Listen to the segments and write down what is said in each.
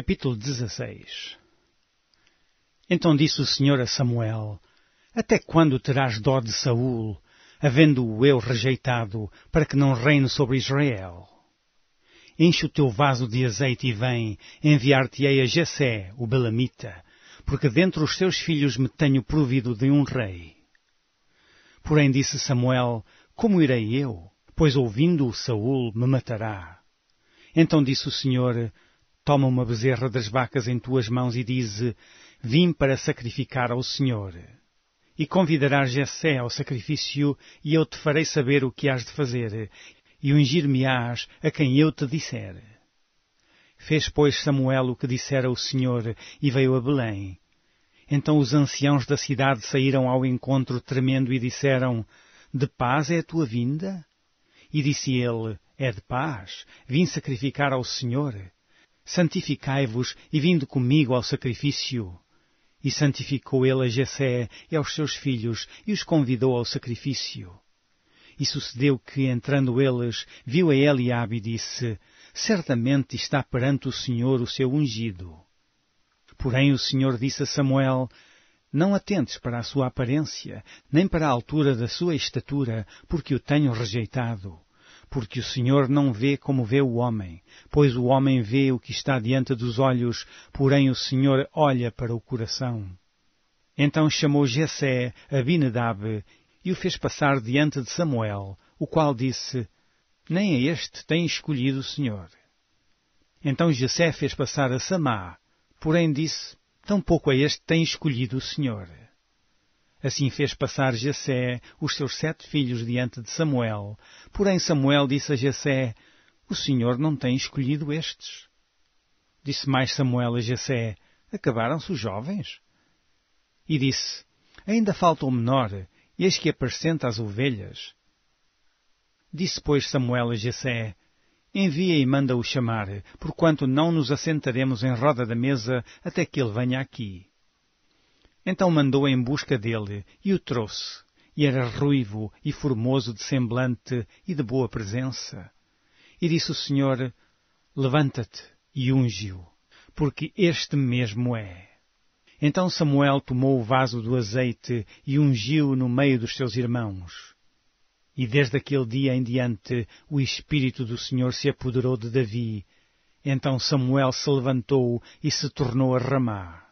Capítulo 16 Então disse o Senhor a Samuel: Até quando terás dó de Saul, havendo-o eu rejeitado, para que não reine sobre Israel? Enche o teu vaso de azeite e vem, enviar-te-ei a Jessé, o Belamita, porque dentre os teus filhos me tenho provido de um rei. Porém disse Samuel: Como irei eu? Pois ouvindo-o Saul me matará. Então disse o Senhor: toma uma bezerra das vacas em tuas mãos e diz vim para sacrificar ao Senhor. E convidarás Jessé ao sacrifício, e eu te farei saber o que hás de fazer, e ungir-me-ás a quem eu te disser. Fez, pois, Samuel o que dissera o Senhor, e veio a Belém. Então os anciãos da cidade saíram ao encontro tremendo e disseram, De paz é a tua vinda? E disse ele, É de paz, vim sacrificar ao Senhor santificai-vos e vinde comigo ao sacrifício. E santificou ele a Jessé e aos seus filhos e os convidou ao sacrifício. E sucedeu que, entrando eles, viu a Eliabe e disse, Certamente está perante o Senhor o seu ungido. Porém o Senhor disse a Samuel, Não atentes para a sua aparência, nem para a altura da sua estatura, porque o tenho rejeitado porque o Senhor não vê como vê o homem, pois o homem vê o que está diante dos olhos, porém o Senhor olha para o coração. Então chamou Jessé Abinadab e o fez passar diante de Samuel, o qual disse, Nem a este tem escolhido o Senhor. Então Jessé fez passar a Samá, porém disse, Tampouco a este tem escolhido o Senhor. Assim fez passar Jessé os seus sete filhos diante de Samuel. Porém Samuel disse a Jessé, O Senhor não tem escolhido estes. Disse mais Samuel a Jessé, Acabaram-se os jovens? E disse, Ainda falta o menor, eis que apresenta as ovelhas. Disse, pois, Samuel a Jessé, Envia e manda-o chamar, porquanto não nos assentaremos em roda da mesa até que ele venha aqui. Então mandou em busca dele e o trouxe. E era ruivo e formoso de semblante e de boa presença. E disse o Senhor, Levanta-te e unge-o, porque este mesmo é. Então Samuel tomou o vaso do azeite e ungiu-o no meio dos seus irmãos. E desde aquele dia em diante o Espírito do Senhor se apoderou de Davi. Então Samuel se levantou e se tornou a ramar.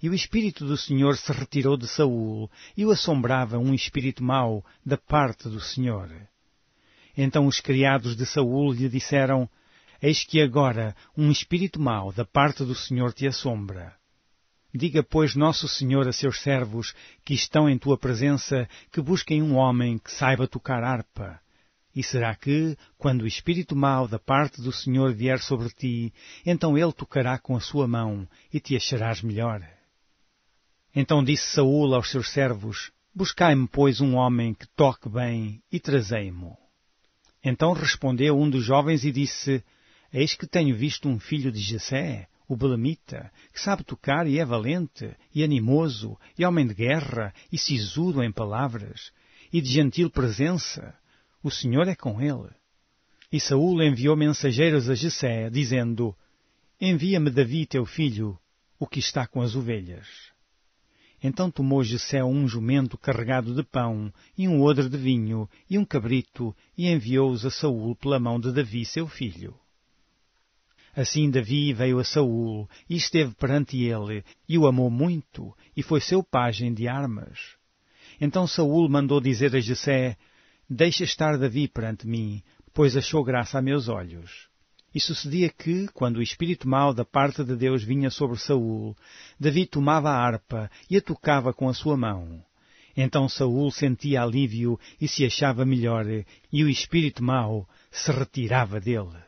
E o espírito do Senhor se retirou de Saul, e o assombrava um espírito mau da parte do Senhor. Então os criados de Saul lhe disseram: Eis que agora um espírito mau da parte do Senhor te assombra. Diga, pois, nosso Senhor a seus servos, que estão em tua presença, que busquem um homem que saiba tocar harpa. E será que, quando o espírito mau da parte do Senhor vier sobre ti, então ele tocará com a sua mão e te acharás melhor? Então disse Saúl aos seus servos, Buscai-me, pois, um homem que toque bem, e trazei-mo. Então respondeu um dos jovens e disse, Eis que tenho visto um filho de Jessé, o Belamita, que sabe tocar e é valente, e animoso, e homem de guerra, e sisudo em palavras, e de gentil presença. O Senhor é com ele. E Saúl enviou mensageiros a Jessé, dizendo, Envia-me Davi, teu filho, o que está com as ovelhas. Então tomou Jessé um jumento carregado de pão, e um odre de vinho, e um cabrito, e enviou-os a Saúl pela mão de Davi, seu filho. Assim Davi veio a Saúl, e esteve perante ele, e o amou muito, e foi seu pajem de armas. Então Saúl mandou dizer a Jessé, Deixa estar Davi perante mim, pois achou graça a meus olhos. E sucedia que, quando o espírito mau da parte de Deus vinha sobre Saul, Davi tomava a harpa e a tocava com a sua mão. Então Saul sentia alívio e se achava melhor, e o espírito mau se retirava dele.